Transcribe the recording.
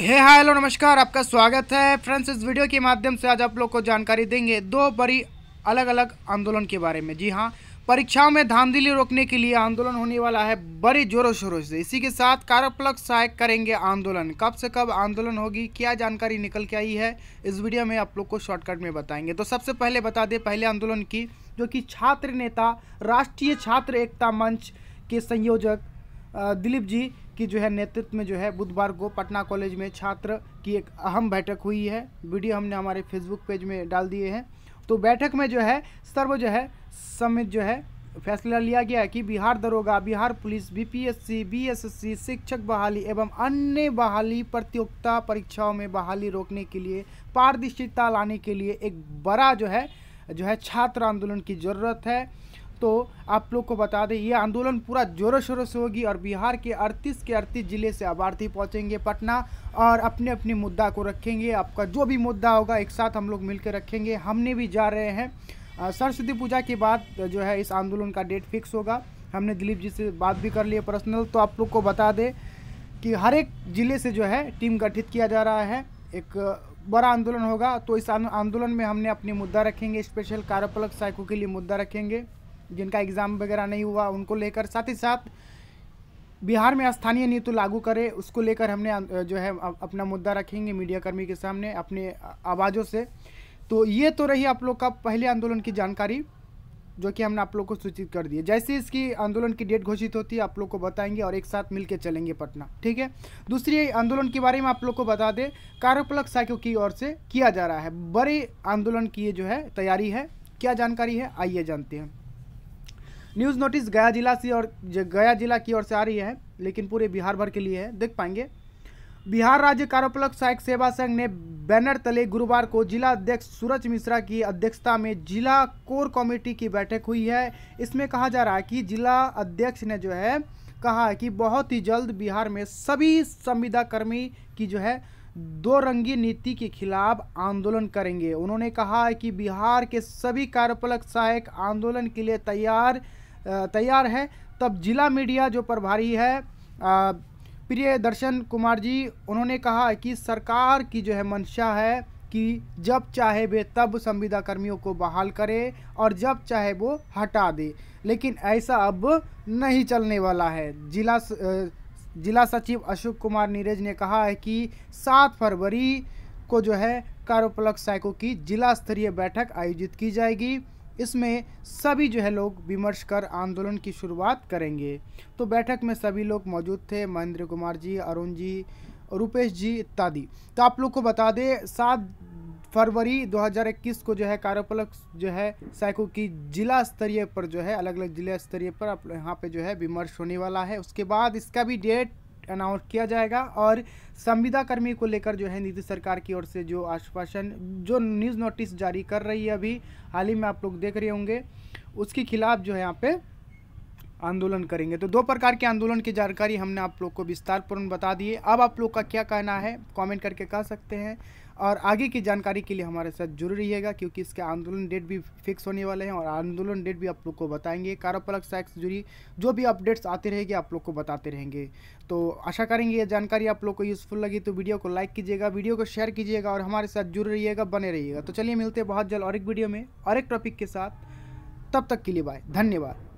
हे hi hello नमस्कार आपका स्वागत है फ्रेंड्स इस वीडियो के माध्यम से आज आप लोग को जानकारी देंगे दो बड़ी अलग अलग आंदोलन के बारे में जी हाँ परीक्षाओं में धांधली रोकने के लिए आंदोलन होने वाला है बड़े जोरों शोरों से इसी के साथ कारप्लग सहायक करेंगे आंदोलन कब से कब आंदोलन होगी क्या जानकारी निकल के आई है इस वीडियो में आप लोग को शॉर्टकट में बताएंगे तो सबसे पहले बता दें पहले आंदोलन की जो कि छात्र नेता राष्ट्रीय छात्र एकता मंच के संयोजक दिलीप जी की जो है नेतृत्व में जो है बुधवार को पटना कॉलेज में छात्र की एक अहम बैठक हुई है वीडियो हमने हमारे फेसबुक पेज में डाल दिए हैं तो बैठक में जो है सर्व जो है समित जो है फैसला लिया गया है कि बिहार दरोगा बिहार पुलिस बीपीएससी बीएसएससी शिक्षक बहाली एवं अन्य बहाली प्रतियोगिता परीक्षाओं में बहाली रोकने के लिए पारदर्शिता लाने के लिए एक बड़ा जो है जो है छात्र आंदोलन की ज़रूरत है तो आप लोग को बता दें ये आंदोलन पूरा जोरों शोरों से होगी और बिहार के 38 के 38 जिले से अभ्यर्थी पहुंचेंगे पटना और अपने अपने मुद्दा को रखेंगे आपका जो भी मुद्दा होगा एक साथ हम लोग मिलकर रखेंगे हमने भी जा रहे हैं सरस्वती पूजा के बाद जो है इस आंदोलन का डेट फिक्स होगा हमने दिलीप जी से बात भी कर ली है पर्सनल तो आप लोग को बता दें कि हर एक ज़िले से जो है टीम गठित किया जा रहा है एक बड़ा आंदोलन होगा तो इस आंदोलन में हमने अपने मुद्दा रखेंगे स्पेशल कारोपलक सहायकों के लिए मुद्दा रखेंगे जिनका एग्ज़ाम वगैरह नहीं हुआ उनको लेकर साथ ही साथ बिहार में स्थानीय नीति लागू करे उसको लेकर हमने जो है अपना मुद्दा रखेंगे मीडियाकर्मी के सामने अपने आवाज़ों से तो ये तो रही आप लोग का पहले आंदोलन की जानकारी जो कि हमने आप लोग को सूचित कर दी जैसे इसकी आंदोलन की डेट घोषित होती है आप लोग को बताएंगे और एक साथ मिलकर चलेंगे पटना ठीक है दूसरी आंदोलन के बारे में आप लोग को बता दें कार्यपलक साइकिल की ओर से किया जा रहा है बड़े आंदोलन की जो है तैयारी है क्या जानकारी है आइए जानते हैं न्यूज़ नोटिस गया जिला से और गया जिला की ओर से आ रही है लेकिन पूरे बिहार भर के लिए है देख पाएंगे बिहार राज्य कारोपलक सहायक सेवा संघ ने बैनर तले गुरुवार को जिला अध्यक्ष सूरज मिश्रा की अध्यक्षता में जिला कोर कमेटी की बैठक हुई है इसमें कहा जा रहा है कि जिला अध्यक्ष ने जो है कहा है कि बहुत ही जल्द बिहार में सभी संविदा कर्मी की जो है दो रंगी नीति के खिलाफ आंदोलन करेंगे उन्होंने कहा है कि बिहार के सभी कार्यपालक सहायक आंदोलन के लिए तैयार तैयार है तब जिला मीडिया जो प्रभारी है प्रिय दर्शन कुमार जी उन्होंने कहा कि सरकार की जो है मंशा है कि जब चाहे वे तब संविदा कर्मियों को बहाल करे और जब चाहे वो हटा दे लेकिन ऐसा अब नहीं चलने वाला है जिला जिला सचिव अशोक कुमार नीरज ने कहा है कि सात फरवरी को जो है कारोपलक साइको की जिला स्तरीय बैठक आयोजित की जाएगी इसमें सभी जो है लोग विमर्श कर आंदोलन की शुरुआत करेंगे तो बैठक में सभी लोग मौजूद थे महेंद्र कुमार जी अरुण जी रुपेश जी इत्यादि तो आप लोग को बता दें सात फरवरी 2021 को जो है कार्यपालक जो है साइको की जिला स्तरीय पर जो है अलग अलग जिला स्तरीय पर आप यहाँ पे जो है विमर्श होने वाला है उसके बाद इसका भी डेट अनाउंस किया जाएगा और संविदा कर्मी को लेकर जो है नीति सरकार की ओर से जो आश्वासन जो न्यूज़ नोटिस जारी कर रही है अभी हाल ही में आप लोग देख रहे होंगे उसके खिलाफ जो है यहाँ पे आंदोलन करेंगे तो दो प्रकार के आंदोलन की जानकारी हमने आप लोग को विस्तारपूर्ण बता दिए अब आप लोग का क्या कहना है कॉमेंट करके कह सकते हैं और आगे की जानकारी के लिए हमारे साथ जुड़े रहिएगा क्योंकि इसके आंदोलन डेट भी फिक्स होने वाले हैं और आंदोलन डेट भी आप लोग को बताएंगे कारोपलक से जुड़ी जो भी अपडेट्स आते रहेंगे आप लोग को बताते रहेंगे तो आशा करेंगे ये जानकारी आप लोग को यूज़फुल लगी तो वीडियो को लाइक कीजिएगा वीडियो को शेयर कीजिएगा और हमारे साथ जुड़े रहिएगा बने रहिएगा तो चलिए मिलते हैं बहुत जल्द और एक वीडियो में और एक टॉपिक के साथ तब तक के लिए बाय धन्यवाद